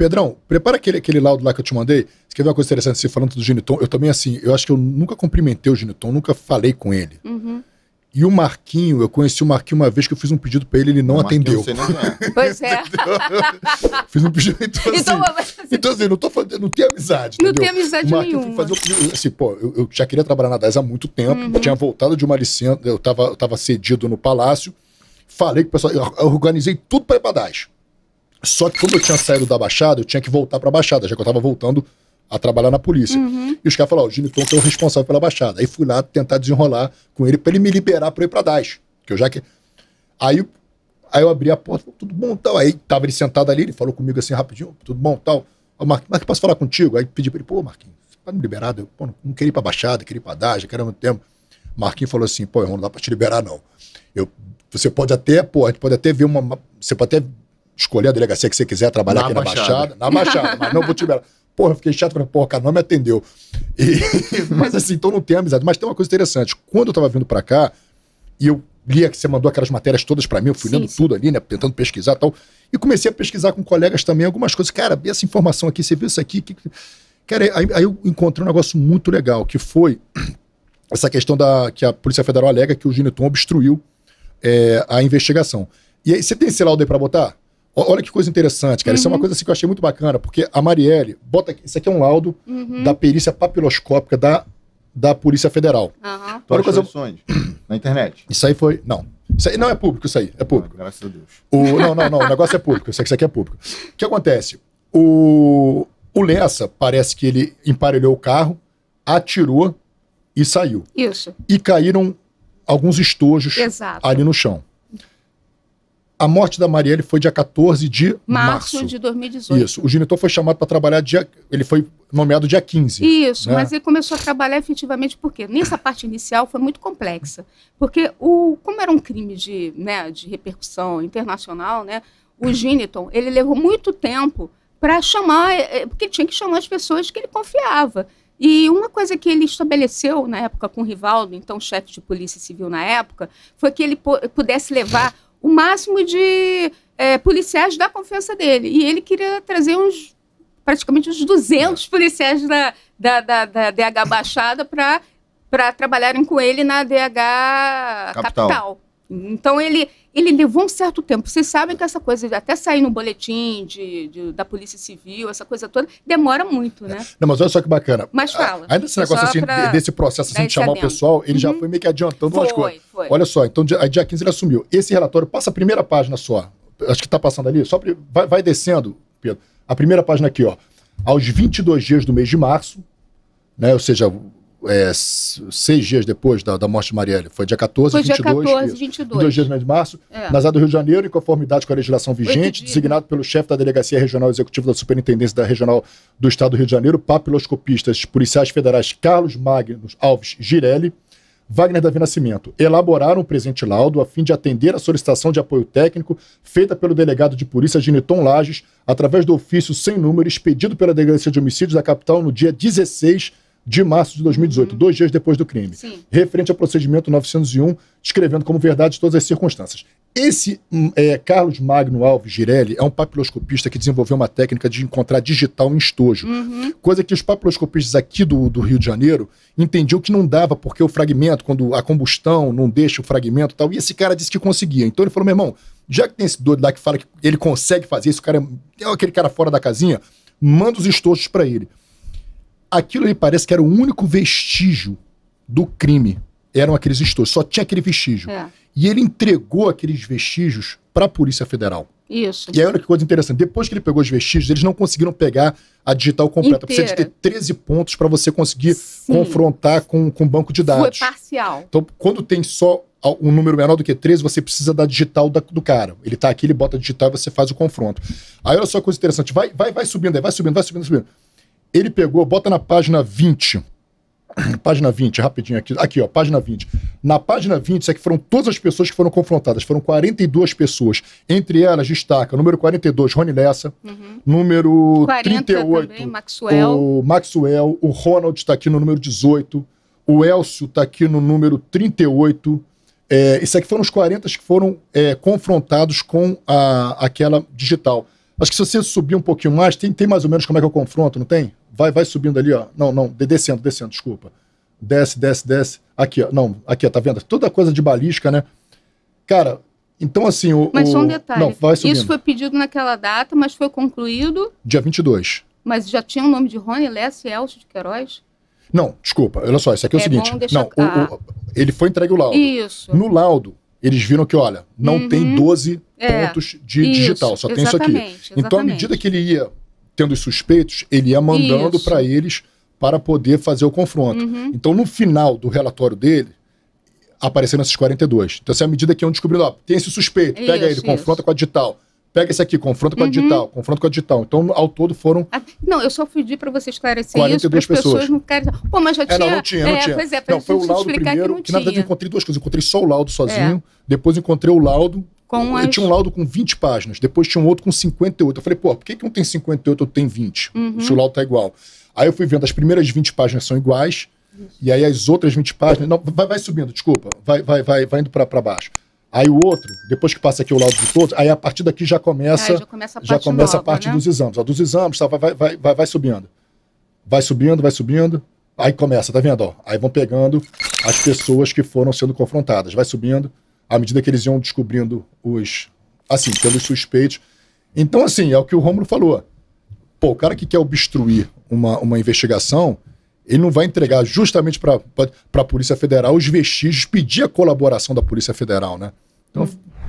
Pedrão, prepara aquele, aquele laudo lá que eu te mandei. Você quer ver uma coisa interessante? Você falando do Giniton, eu também, assim, eu acho que eu nunca cumprimentei o Giniton, nunca falei com ele. Uhum. E o Marquinho, eu conheci o Marquinho uma vez que eu fiz um pedido para ele, ele não o atendeu. Você não é. pois é. fiz um pedido. Então, então assim, assim, então, mas... então assim, não tô fazendo, não tem amizade. Não entendeu? tem amizade o Marquinho nenhuma. Fazer um pedido, assim, pô, eu, eu, já queria trabalhar na DAS há muito tempo, uhum. tinha voltado de uma licença, eu tava, eu tava cedido no palácio, falei com o pessoal, eu organizei tudo para ir pra DAS. Só que como eu tinha saído da Baixada, eu tinha que voltar pra Baixada, já que eu tava voltando a trabalhar na polícia. Uhum. E os caras falaram, o Gino Tonto é o responsável pela Baixada. Aí fui lá tentar desenrolar com ele pra ele me liberar pra ir pra DAS. Que eu já que... Aí, aí eu abri a porta, falei, tudo bom tal. Aí tava ele sentado ali, ele falou comigo assim rapidinho, tudo bom tal. Ô, Marquinhos, Marquinhos, é posso falar contigo? Aí pedi pra ele, pô, Marquinhos, você pode tá me liberar? Eu pô, não, não queria ir pra Baixada, queria ir pra DAS, já queria muito tempo. Marquinhos falou assim, pô, irmão, não dá pra te liberar não. Eu, você pode até, pô, a gente pode até ver uma. Você pode até escolher a delegacia que você quiser trabalhar na aqui Baixada. na Baixada. Na Baixada, mas não Butibeira. Porra, eu fiquei chato, falei, porra, cara, não me atendeu. E, mas assim, então não tem amizade. Mas tem uma coisa interessante. Quando eu tava vindo para cá, e eu lia que você mandou aquelas matérias todas para mim, eu fui sim, lendo sim. tudo ali, né, tentando pesquisar e tal. E comecei a pesquisar com colegas também algumas coisas. Cara, vi essa informação aqui, você viu isso aqui? Que... Cara, aí, aí, eu encontrei um negócio muito legal, que foi essa questão da que a Polícia Federal alega que o Giniton obstruiu é, a investigação. E aí, você tem esse laudo aí pra botar? Olha que coisa interessante, cara. Uhum. Isso é uma uhum. coisa assim que eu achei muito bacana, porque a Marielle, bota aqui, isso aqui é um laudo uhum. da perícia papiloscópica da, da Polícia Federal. Uhum. coisa... Na internet? Isso aí foi. Não. Isso aí não é público, isso aí. É público. Ah, graças a Deus. O... Não, não, não. O negócio é público. Isso aqui, isso aqui é público. O que acontece? O, o Lessa parece que ele emparelhou o carro, atirou e saiu. Isso. E caíram alguns estojos Exato. ali no chão. A morte da Marielle foi dia 14 de março. Março de 2018. Isso. O genitor foi chamado para trabalhar dia. Ele foi nomeado dia 15. Isso, né? mas ele começou a trabalhar efetivamente porque nessa parte inicial foi muito complexa. Porque, o, como era um crime de, né, de repercussão internacional, né, o Giniton, ele levou muito tempo para chamar, eh, eh, porque tinha que chamar as pessoas que ele confiava. E uma coisa que ele estabeleceu na época com o Rivaldo, então chefe de polícia civil na época, foi que ele pudesse levar o máximo de é, policiais da confiança dele. E ele queria trazer uns praticamente uns 200 é. policiais da, da, da, da DH Baixada para trabalharem com ele na DH Capital. Capital. Então ele, ele levou um certo tempo. Vocês sabem que essa coisa, até sair no boletim de, de da Polícia Civil, essa coisa toda, demora muito, né? Não, mas olha só que bacana. Mas fala. A, ah, ainda esse negócio assim, desse processo assim, de chamar o pessoal, ele uhum. já foi meio que adiantando foi, umas coisas. Foi. Olha só, então dia, dia 15 ele assumiu. Esse relatório, passa a primeira página só. Acho que está passando ali. Só vai, vai descendo, Pedro. A primeira página aqui, ó. Aos 22 dias do mês de março, né? Ou seja, é, seis dias depois da, da morte de Marielle. Foi dia 14, Foi 22. Foi dia 14, 22. Dois dias de março, é. na do Rio de Janeiro, em conformidade com a legislação vigente, designado pelo chefe da Delegacia Regional Executiva da Superintendência da Regional do Estado do Rio de Janeiro, papiloscopistas policiais federais Carlos Magnus Alves Girelli, Wagner Davi Nascimento, elaboraram o presente laudo a fim de atender a solicitação de apoio técnico feita pelo delegado de polícia Giniton Lages, através do ofício sem número expedido pela Delegacia de Homicídios da capital no dia 16 de março de 2018, uhum. dois dias depois do crime, Sim. referente ao procedimento 901, descrevendo como verdade todas as circunstâncias. Esse hum, é, Carlos Magno Alves Girelli é um papiloscopista que desenvolveu uma técnica de encontrar digital em estojo, uhum. coisa que os papiloscopistas aqui do, do Rio de Janeiro entendiam que não dava, porque o fragmento, quando a combustão não deixa o fragmento e tal, e esse cara disse que conseguia. Então ele falou, meu irmão, já que tem esse doido lá que fala que ele consegue fazer isso, o cara é, é aquele cara fora da casinha, manda os estojos para ele. Aquilo ali parece que era o único vestígio do crime. Eram aqueles estojos, só tinha aquele vestígio. É. E ele entregou aqueles vestígios para a Polícia Federal. Isso. E aí, olha que coisa interessante. Depois que ele pegou os vestígios, eles não conseguiram pegar a digital completa. Inteira. Precisa de ter 13 pontos para você conseguir Sim. confrontar com o banco de dados. Foi parcial. Então, quando tem só um número menor do que 13, você precisa da digital da, do cara. Ele tá aqui, ele bota a digital e você faz o confronto. Aí, olha só que coisa interessante. Vai, vai, vai subindo, vai subindo, vai subindo, subindo. Ele pegou, bota na página 20. Página 20, rapidinho aqui. Aqui, ó, página 20. Na página 20, isso aqui foram todas as pessoas que foram confrontadas. Foram 42 pessoas. Entre elas, destaca número 42, Rony Lessa. Uhum. Número 38, também, Maxwell. o Maxwell. O Ronald está aqui no número 18. O Elcio está aqui no número 38. É, isso aqui foram os 40 que foram é, confrontados com a, aquela digital. Acho que se você subir um pouquinho mais, tem, tem mais ou menos como é que eu confronto, não tem? Vai, vai subindo ali, ó. Não, não, descendo, descendo, desculpa. Desce, desce, desce. Aqui, ó. Não, aqui, ó, tá vendo? Toda coisa de balística, né? Cara, então assim, o. Mas só um detalhe. vai Não, Isso foi pedido naquela data, mas foi concluído. Dia 22. Mas já tinha o nome de Rony Less e Elcio de Queiroz? Não, desculpa, olha só, isso aqui é, é o seguinte. Não, o, o, ele foi entregue o laudo. Isso. No laudo, eles viram que, olha, não uhum. tem 12 é. pontos de isso. digital, só exatamente, tem isso aqui. Então, à medida que ele ia tendo os suspeitos, ele ia mandando para eles para poder fazer o confronto. Uhum. Então, no final do relatório dele, apareceram esses 42. Então, essa é a medida que iam descobrindo, ó, tem esse suspeito, pega isso, ele, confronta com a digital. Pega esse aqui, confronta com a uhum. digital, confronta com a digital. Então, ao todo foram. Ah, não, eu só pedi para você esclarecer isso, para as pessoas. pessoas não ficarem. Pô, mas já tinha. É, não, não tinha, não é, tinha. Pois é, não, foi o laudo primeiro, que, que, na verdade eu encontrei duas coisas. Eu encontrei só o laudo sozinho, é. depois encontrei o laudo com as... Eu tinha um laudo com 20 páginas, depois tinha um outro com 58. Eu falei, pô, por que, que um tem 58 e outro tem 20? Uhum. Se o laudo tá igual. Aí eu fui vendo, as primeiras 20 páginas são iguais, Isso. e aí as outras 20 páginas. Não, vai, vai subindo, desculpa. Vai, vai, vai, vai indo para baixo. Aí o outro, depois que passa aqui o laudo de todos, aí a partir daqui já começa. Ah, já começa a parte, já começa nova, a parte né? dos exames. A dos exames, tá, vai, vai, vai, vai subindo. Vai subindo, vai subindo. Aí começa, tá vendo? Ó, aí vão pegando as pessoas que foram sendo confrontadas. Vai subindo à medida que eles iam descobrindo os, assim, pelos suspeitos. Então, assim, é o que o Romulo falou. Pô, o cara que quer obstruir uma, uma investigação, ele não vai entregar justamente para a Polícia Federal os vestígios, pedir a colaboração da Polícia Federal, né? Então,